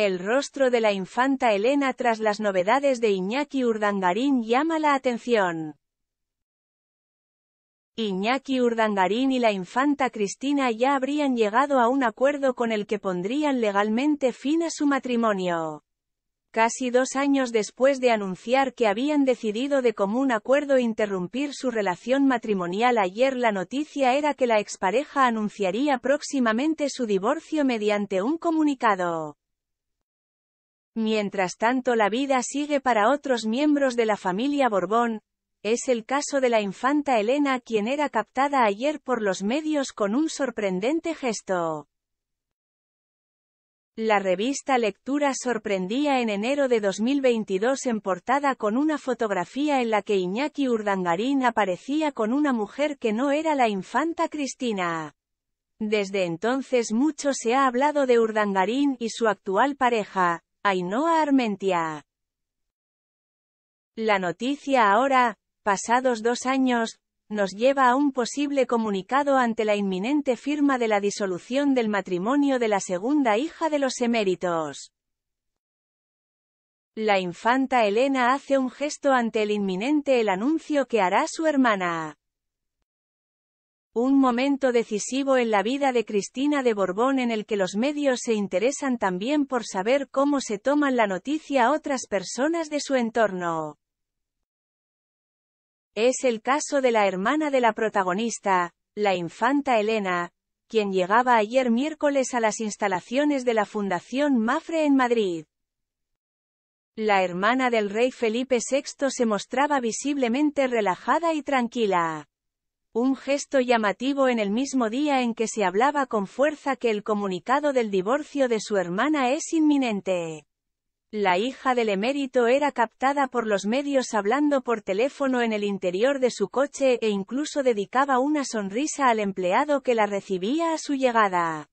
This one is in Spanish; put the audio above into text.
El rostro de la infanta Elena tras las novedades de Iñaki Urdangarín llama la atención. Iñaki Urdangarín y la infanta Cristina ya habrían llegado a un acuerdo con el que pondrían legalmente fin a su matrimonio. Casi dos años después de anunciar que habían decidido de común acuerdo interrumpir su relación matrimonial ayer la noticia era que la expareja anunciaría próximamente su divorcio mediante un comunicado. Mientras tanto la vida sigue para otros miembros de la familia Borbón, es el caso de la infanta Elena quien era captada ayer por los medios con un sorprendente gesto. La revista Lectura sorprendía en enero de 2022 en portada con una fotografía en la que Iñaki Urdangarín aparecía con una mujer que no era la infanta Cristina. Desde entonces mucho se ha hablado de Urdangarín y su actual pareja, Ainhoa Armentia. La noticia ahora, pasados dos años, nos lleva a un posible comunicado ante la inminente firma de la disolución del matrimonio de la segunda hija de los eméritos. La infanta Elena hace un gesto ante el inminente el anuncio que hará su hermana. Un momento decisivo en la vida de Cristina de Borbón en el que los medios se interesan también por saber cómo se toman la noticia a otras personas de su entorno. Es el caso de la hermana de la protagonista, la infanta Elena, quien llegaba ayer miércoles a las instalaciones de la Fundación Mafre en Madrid. La hermana del rey Felipe VI se mostraba visiblemente relajada y tranquila. Un gesto llamativo en el mismo día en que se hablaba con fuerza que el comunicado del divorcio de su hermana es inminente. La hija del emérito era captada por los medios hablando por teléfono en el interior de su coche e incluso dedicaba una sonrisa al empleado que la recibía a su llegada.